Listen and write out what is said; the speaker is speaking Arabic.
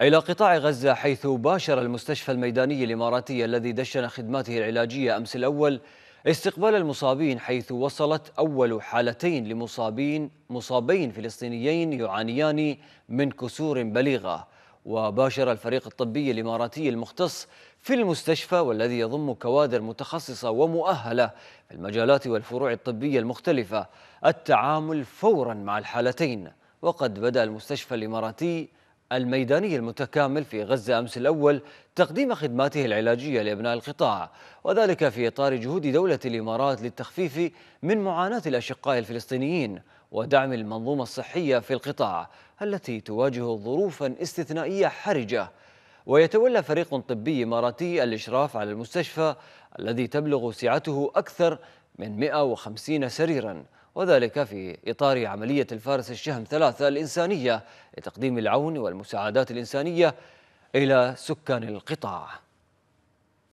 إلى قطاع غزة حيث باشر المستشفى الميداني الإماراتي الذي دشن خدماته العلاجية أمس الأول استقبال المصابين حيث وصلت أول حالتين لمصابين مصابين فلسطينيين يعانيان من كسور بليغة وباشر الفريق الطبي الإماراتي المختص في المستشفى والذي يضم كوادر متخصصة ومؤهلة في المجالات والفروع الطبية المختلفة التعامل فورا مع الحالتين وقد بدأ المستشفى الإماراتي الميداني المتكامل في غزة أمس الأول تقديم خدماته العلاجية لأبناء القطاع وذلك في إطار جهود دولة الإمارات للتخفيف من معاناة الأشقاء الفلسطينيين ودعم المنظومة الصحية في القطاع التي تواجه ظروفا استثنائية حرجة ويتولى فريق طبي إماراتي الإشراف على المستشفى الذي تبلغ سعته أكثر من 150 سريراً وذلك في إطار عملية الفارس الشهم ثلاثة الإنسانية لتقديم العون والمساعدات الإنسانية إلى سكان القطاع